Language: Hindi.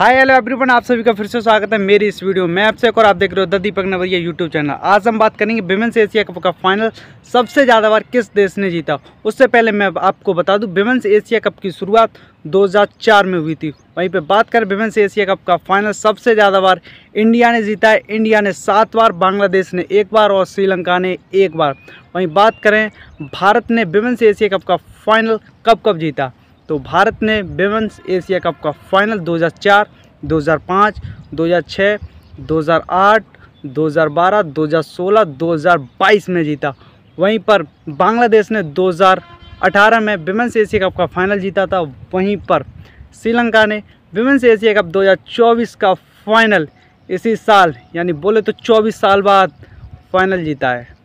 हाय हेलो एवरीवन आप सभी का फिर से स्वागत है मेरी इस वीडियो में आपसे एक और आप देख रहे हो the Deepak Navariya YouTube channel आज हम बात करेंगे विमेंस एशिया कप का फाइनल सबसे ज़्यादा बार किस देश ने जीता उससे पहले मैं आपको बता दूं विमेंस एशिया कप की शुरुआत 2004 में हुई थी वहीं पे बात करें विमेंस एशिया कप का फाइनल सबसे ज़्यादा बार इंडिया ने जीता है इंडिया ने सात बार बांग्लादेश ने एक बार और श्रीलंका ने एक बार वहीं बात करें भारत ने विमेंस एशिया कप का फाइनल कब कब जीता तो भारत ने वेमेंस एशिया कप का फाइनल 2004, 2005, 2006, 2008, 2012, 2016, 2022 में जीता वहीं पर बांग्लादेश ने 2018 में वेमेंस एशिया कप का फाइनल जीता था वहीं पर श्रीलंका ने वेमेंस एशिया कप 2024 का फाइनल इसी साल यानी बोले तो 24 साल बाद फाइनल जीता है